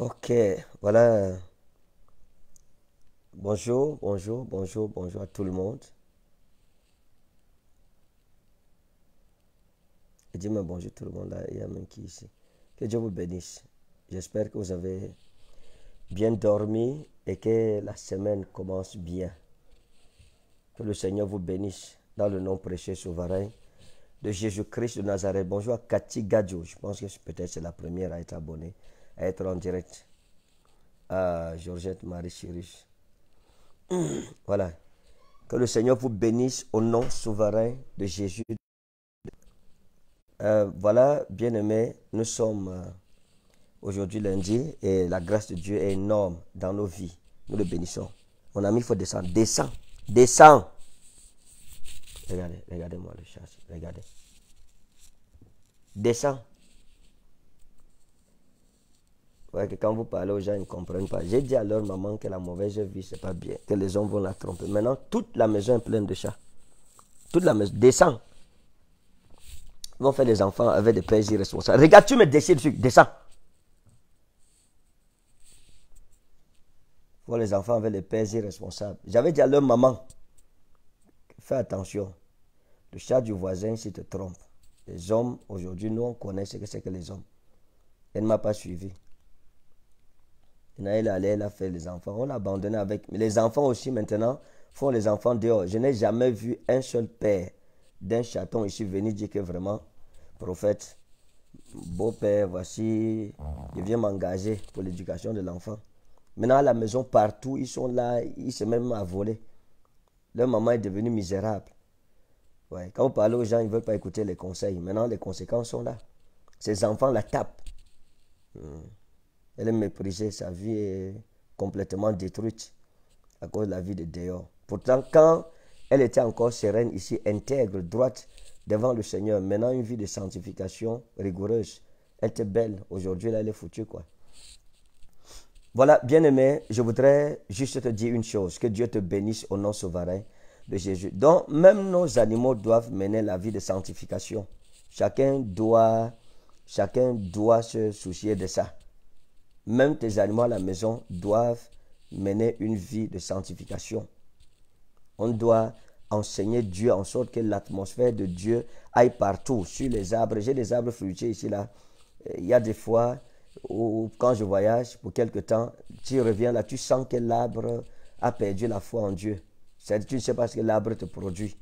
Ok, voilà. Bonjour, bonjour, bonjour, bonjour à tout le monde. Et dis-moi bonjour tout le monde là, il y a même qui ici. Que Dieu vous bénisse. J'espère que vous avez bien dormi et que la semaine commence bien. Que le Seigneur vous bénisse dans le nom précieux souverain de Jésus-Christ de Nazareth. Bonjour à Cathy Gadjo. Je pense que peut-être la première à être abonnée être en direct. à Georgette Marie Cyrus. voilà. Que le Seigneur vous bénisse au nom souverain de Jésus. Euh, voilà, bien-aimés, nous sommes euh, aujourd'hui lundi et la grâce de Dieu est énorme dans nos vies. Nous le bénissons. Mon ami, il faut descendre. Descends. Descends. Regardez, regardez-moi le chat. Regardez. Descends que quand vous parlez aux gens, ils ne comprennent pas. J'ai dit à leur maman que la mauvaise vie, ce n'est pas bien, que les hommes vont la tromper. Maintenant, toute la maison est pleine de chats. Toute la maison descend. Ils vont faire des enfants avec des pères irresponsables. Regarde, tu me décides dessus, descends. Pour les enfants avec les pères irresponsables. J'avais dit à leur maman, fais attention. Le chat du voisin, s'il te trompe. Les hommes, aujourd'hui, nous, on connaît ce que c'est que les hommes. Elle ne m'a pas suivi. Maintenant, il a fait les enfants. On l'a abandonné avec. Mais les enfants aussi, maintenant, font les enfants dehors. Je n'ai jamais vu un seul père d'un chaton ici venir dire que vraiment, prophète, beau-père, voici, je viens m'engager pour l'éducation de l'enfant. Maintenant, à la maison, partout, ils sont là, ils se mettent même à voler. Leur maman est devenue misérable. Quand vous parlez aux gens, ils ne veulent pas écouter les conseils. Maintenant, les conséquences sont là. Ces enfants la tapent. Hmm. Elle est méprisée, sa vie est complètement détruite à cause de la vie de dehors. Pourtant, quand elle était encore sereine ici, intègre, droite devant le Seigneur, menant une vie de sanctification rigoureuse, elle était belle. Aujourd'hui, là, elle est foutue, quoi. Voilà, bien-aimé, je voudrais juste te dire une chose, que Dieu te bénisse au nom souverain de Jésus. Donc, même nos animaux doivent mener la vie de sanctification. Chacun doit, chacun doit se soucier de ça. Même tes animaux à la maison doivent mener une vie de sanctification. On doit enseigner Dieu en sorte que l'atmosphère de Dieu aille partout, sur les arbres. J'ai des arbres fruitiers ici, là. Euh, il y a des fois où, quand je voyage pour quelque temps, tu reviens là, tu sens que l'arbre a perdu la foi en Dieu. cest tu ne sais pas ce que l'arbre te produit.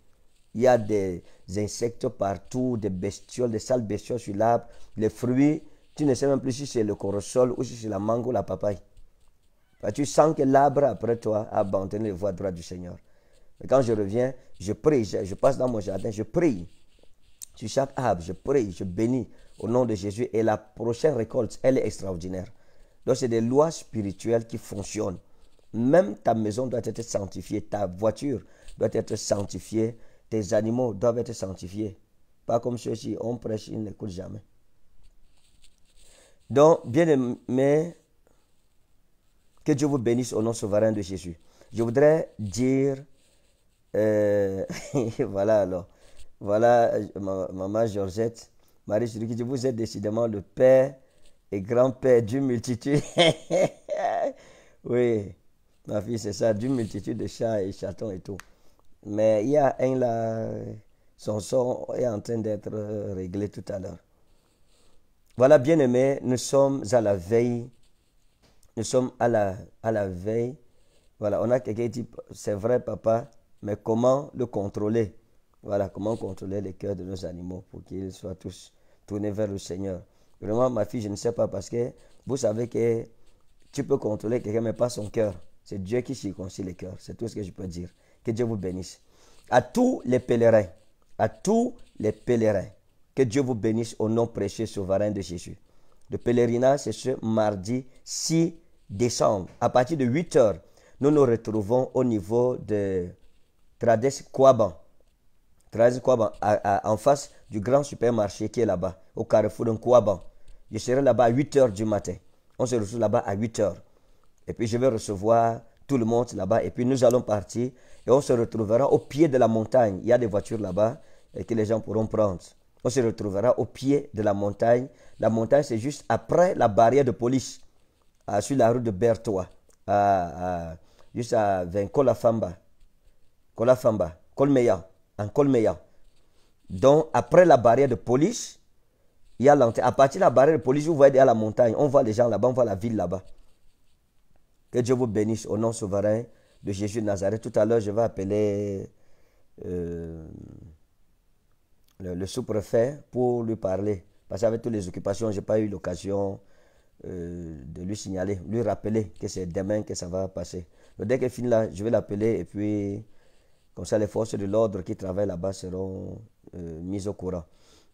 Il y a des insectes partout, des bestioles, des sales bestioles sur l'arbre. Les fruits tu ne sais même plus si c'est le corosol ou si c'est la mangue ou la papaye. Bah, tu sens que l'arbre, après toi, a abandonné les voies droites du Seigneur. Mais quand je reviens, je prie, je, je, passe dans mon jardin, je prie. Sur chaque arbre, je prie, je bénis au nom de Jésus. Et la prochaine récolte, elle est extraordinaire. Donc, c'est des lois spirituelles qui fonctionnent. Même ta maison doit être sanctifiée, ta voiture doit être sanctifiée, tes animaux doivent être sanctifiés. Pas comme ceux-ci, on prêche, ils n'écoutent jamais. Donc, bien aimé, que Dieu vous bénisse au nom souverain de Jésus. Je voudrais dire, euh, voilà alors, voilà euh, maman Georgette, Marie Chiriki, vous êtes décidément le père et grand-père d'une multitude. oui, ma fille, c'est ça, d'une multitude de chats et chatons et tout. Mais il y a un là, son son est en train d'être euh, réglé tout à l'heure. Voilà, bien-aimés, nous sommes à la veille. Nous sommes à la, à la veille. Voilà, on a quelqu'un qui dit, c'est vrai papa, mais comment le contrôler Voilà, comment contrôler les cœurs de nos animaux pour qu'ils soient tous tournés vers le Seigneur. Vraiment, ma fille, je ne sais pas parce que vous savez que tu peux contrôler quelqu'un, mais pas son cœur. C'est Dieu qui circoncit les cœurs. C'est tout ce que je peux dire. Que Dieu vous bénisse. À tous les pèlerins, à tous les pèlerins, que Dieu vous bénisse au nom précieux souverain de Jésus. Le pèlerinage, c'est ce mardi 6 décembre. À partir de 8 heures, nous nous retrouvons au niveau de Trades Kwaban. Trades Kwaban, en face du grand supermarché qui est là-bas, au carrefour de Kwaban. Je serai là-bas à 8 heures du matin. On se retrouve là-bas à 8 heures. Et puis je vais recevoir tout le monde là-bas. Et puis nous allons partir et on se retrouvera au pied de la montagne. Il y a des voitures là-bas que les gens pourront prendre on se retrouvera au pied de la montagne. La montagne, c'est juste après la barrière de police, ah, sur la rue de Bertois, ah, ah, juste à Vincolafamba, Colafamba, Colmeia, en Colmeya. Donc, après la barrière de police, il y a l'entrée. À partir de la barrière de police, vous voyez à la montagne. On voit les gens là-bas, on voit la ville là-bas. Que Dieu vous bénisse au nom souverain de Jésus de Nazareth. Tout à l'heure, je vais appeler. Euh, le, sous-préfet pour lui parler. Parce qu'avec toutes les occupations, je n'ai pas eu l'occasion euh, de lui signaler, lui rappeler que c'est demain que ça va passer. Donc, dès qu'elle finit là, je vais l'appeler et puis, comme ça, les forces de l'ordre qui travaillent là-bas seront euh, mises au courant.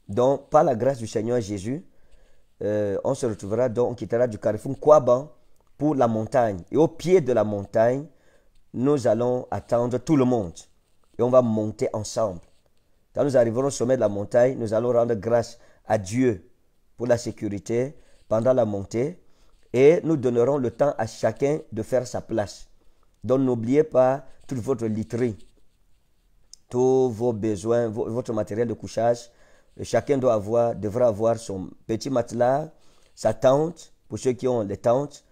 Donc, par la grâce du Seigneur Jésus, euh, on se retrouvera, donc, on quittera du carrefour Kouaban pour la montagne. Et au pied de la montagne, nous allons attendre tout le monde. Et on va monter ensemble. Quand nous arriverons au sommet de la montagne, nous allons rendre grâce à Dieu pour la sécurité pendant la montée et nous donnerons le temps à chacun de faire sa place. Donc n'oubliez pas toute votre literie, tous vos besoins, votre matériel de couchage. Chacun doit avoir, devra avoir son petit matelas, sa tente, pour ceux qui ont les tentes,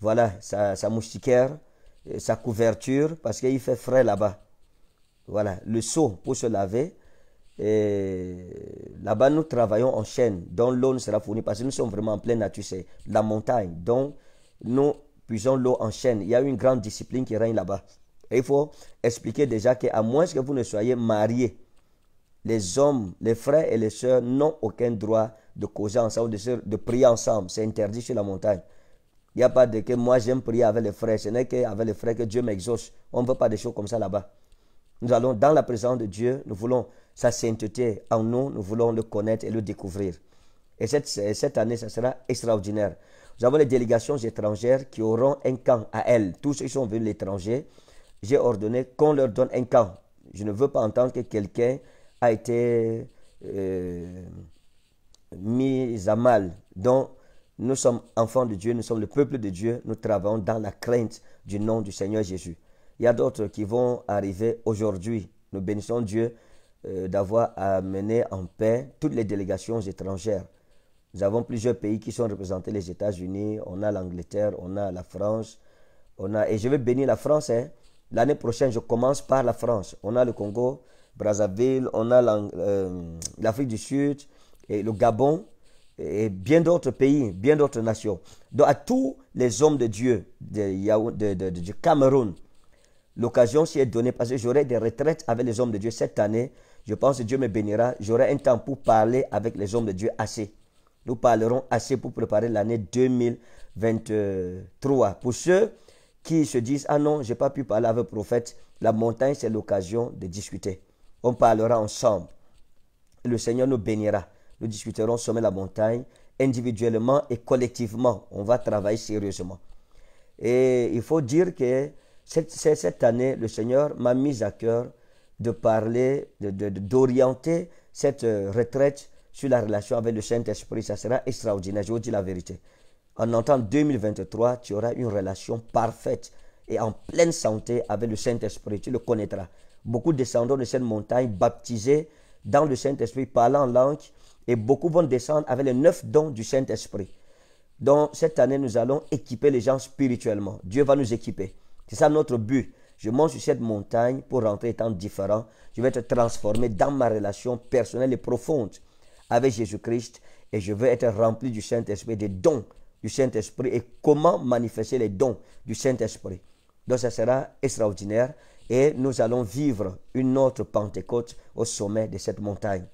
voilà, sa, sa moustiquaire, sa couverture, parce qu'il fait frais là-bas. Voilà, le seau pour se laver, là-bas, nous travaillons en chaîne, dont l'eau nous sera fournie, parce que nous sommes vraiment en pleine nature, c'est la montagne. Donc, nous puisons l'eau en chaîne. Il y a une grande discipline qui règne là-bas. il faut expliquer déjà qu'à moins que vous ne soyez mariés, les hommes, les frères et les sœurs n'ont aucun droit de causer ensemble, de, de prier ensemble. C'est interdit sur la montagne. Il n'y a pas de que moi j'aime prier avec les frères. Ce n'est qu'avec les frères que Dieu m'exauce. On ne veut pas des choses comme ça là-bas. Nous allons dans la présence de Dieu, nous voulons sa sainteté en nous, nous voulons le connaître et le découvrir. Et cette, cette année, ça sera extraordinaire. Nous avons les délégations étrangères qui auront un camp à elles. Tous ceux qui sont venus de l'étranger, j'ai ordonné qu'on leur donne un camp. Je ne veux pas entendre que quelqu'un a été euh, mis à mal. Donc, nous sommes enfants de Dieu, nous sommes le peuple de Dieu, nous travaillons dans la crainte du nom du Seigneur Jésus. Il y a d'autres qui vont arriver aujourd'hui. Nous bénissons Dieu euh, d'avoir amené en paix toutes les délégations étrangères. Nous avons plusieurs pays qui sont représentés, les États-Unis, on a l'Angleterre, on a la France, on a, et je vais bénir la France. Hein. L'année prochaine, je commence par la France. On a le Congo, Brazzaville, on a euh, l'Afrique du Sud, et le Gabon, et bien d'autres pays, bien d'autres nations. Donc à tous les hommes de Dieu de, de Cameroun, L'occasion s'y est donnée parce que j'aurai des retraites avec les hommes de Dieu cette année. Je pense que Dieu me bénira. J'aurai un temps pour parler avec les hommes de Dieu assez. Nous parlerons assez pour préparer l'année 2023. Pour ceux qui se disent, ah non, je n'ai pas pu parler avec le prophète, la montagne, c'est l'occasion de discuter. On parlera ensemble. Le Seigneur nous bénira. Nous discuterons sommet la montagne, individuellement et collectivement. On va travailler sérieusement. Et il faut dire que cette, cette année, le Seigneur m'a mis à cœur de parler, d'orienter cette euh, retraite sur la relation avec le Saint-Esprit. Ça sera extraordinaire, je vous dis la vérité. En entend 2023, tu auras une relation parfaite et en pleine santé avec le Saint-Esprit. Tu le connaîtras. Beaucoup descendront de cette montagne baptisés dans le Saint-Esprit, parlant en langue, et beaucoup vont descendre avec les neuf dons du Saint-Esprit. Donc cette année, nous allons équiper les gens spirituellement. Dieu va nous équiper. C'est ça notre but. Je monte sur cette montagne pour rentrer étant différent. Je vais être transformé dans ma relation personnelle et profonde avec Jésus-Christ et je veux être rempli du Saint-Esprit, des dons du Saint-Esprit et comment manifester les dons du Saint-Esprit. Donc ça sera extraordinaire et nous allons vivre une autre Pentecôte au sommet de cette montagne.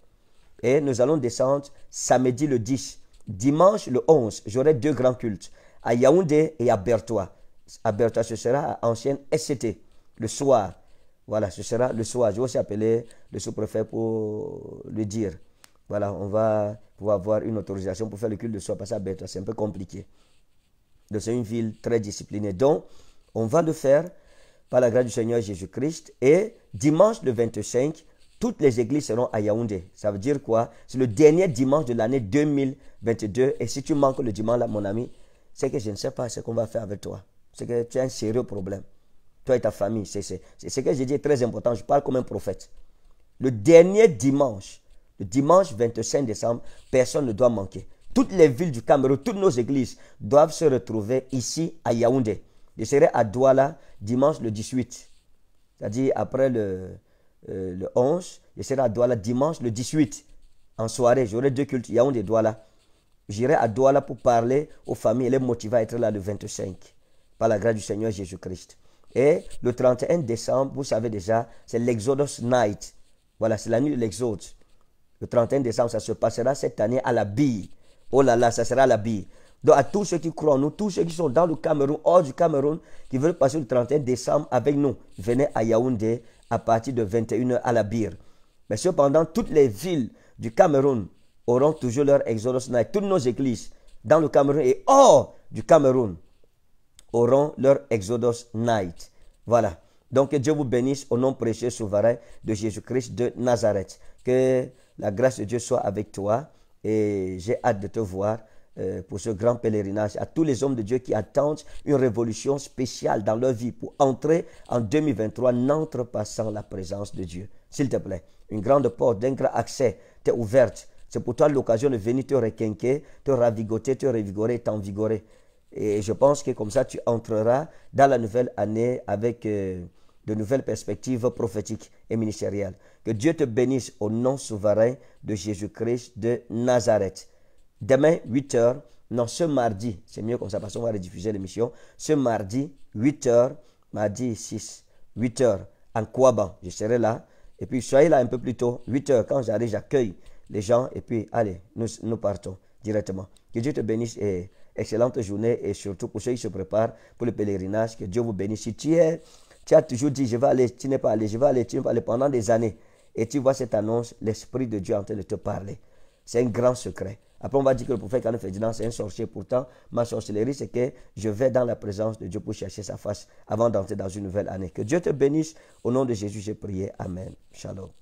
Et nous allons descendre samedi le 10. Dimanche le 11, j'aurai deux grands cultes à Yaoundé et à Bertois. Bertois, ce sera à ancienne SCT, le soir. Voilà, ce sera le soir. Je vais aussi appeler le sous-préfet pour le dire. Voilà, on va pouvoir avoir une autorisation pour faire le culte de soir, parce que Bertois, c'est un peu compliqué. Donc, c'est une ville très disciplinée. Donc, on va le faire par la grâce du Seigneur Jésus-Christ. Et dimanche le 25, toutes les églises seront à Yaoundé. Ça veut dire quoi C'est le dernier dimanche de l'année 2022. Et si tu manques le dimanche, là, mon ami, c'est que je ne sais pas ce qu'on va faire avec toi c'est que tu as un sérieux problème. Toi et ta famille, c'est ce que j'ai dit est très important. Je parle comme un prophète. Le dernier dimanche, le dimanche 25 décembre, personne ne doit manquer. Toutes les villes du Cameroun, toutes nos églises doivent se retrouver ici à Yaoundé. Je serai à Douala dimanche le 18. C'est-à-dire après le, 11, euh, je serai à Douala dimanche le 18. En soirée, j'aurai deux cultes, Yaoundé et Douala. J'irai à Douala pour parler aux familles et les motiver à être là le 25 par la grâce du Seigneur Jésus-Christ. Et le 31 décembre, vous savez déjà, c'est l'Exodus Night. Voilà, c'est la nuit de l'Exode. Le 31 décembre, ça se passera cette année à la bille. Oh là là, ça sera à la bille. Donc à tous ceux qui croient en nous, tous ceux qui sont dans le Cameroun, hors du Cameroun, qui veulent passer le 31 décembre avec nous, venez à Yaoundé à partir de 21h à la bire. Mais cependant, toutes les villes du Cameroun auront toujours leur Exodus Night. Toutes nos églises dans le Cameroun et hors du Cameroun auront leur Exodus Night. Voilà. Donc que Dieu vous bénisse au nom précieux souverain de Jésus-Christ de Nazareth. Que la grâce de Dieu soit avec toi et j'ai hâte de te voir euh, pour ce grand pèlerinage, à tous les hommes de Dieu qui attendent une révolution spéciale dans leur vie pour entrer en 2023, n'entrepassant pas sans la présence de Dieu. S'il te plaît, une grande porte, d'un grand accès t'est ouverte. C'est pour toi l'occasion de venir te requinquer, te ravigoter, te revigorer, t'envigorer. Et je pense que comme ça, tu entreras dans la nouvelle année avec euh, de nouvelles perspectives prophétiques et ministérielles. Que Dieu te bénisse au nom souverain de Jésus-Christ de Nazareth. Demain, 8h, non, ce mardi, c'est mieux comme ça parce qu'on va rediffuser l'émission. Ce mardi, 8h, mardi 6, 8h, en Kouaban, je serai là. Et puis, soyez là un peu plus tôt, 8h, quand j'arrive, j'accueille les gens. Et puis, allez, nous, nous partons directement. Que Dieu te bénisse et... Excellente journée et surtout pour ceux qui se préparent pour le pèlerinage. Que Dieu vous bénisse. Si tu, es, tu as toujours dit, je vais aller, tu n'es pas allé, je vais aller, tu n'es pas allé pendant des années. Et tu vois cette annonce, l'Esprit de Dieu est en train de te parler. C'est un grand secret. Après, on va dire que le prophète fait Ferdinand, c'est un sorcier. Pourtant, ma sorcellerie, c'est que je vais dans la présence de Dieu pour chercher sa face avant d'entrer dans une nouvelle année. Que Dieu te bénisse. Au nom de Jésus, j'ai prié. Amen. Shalom.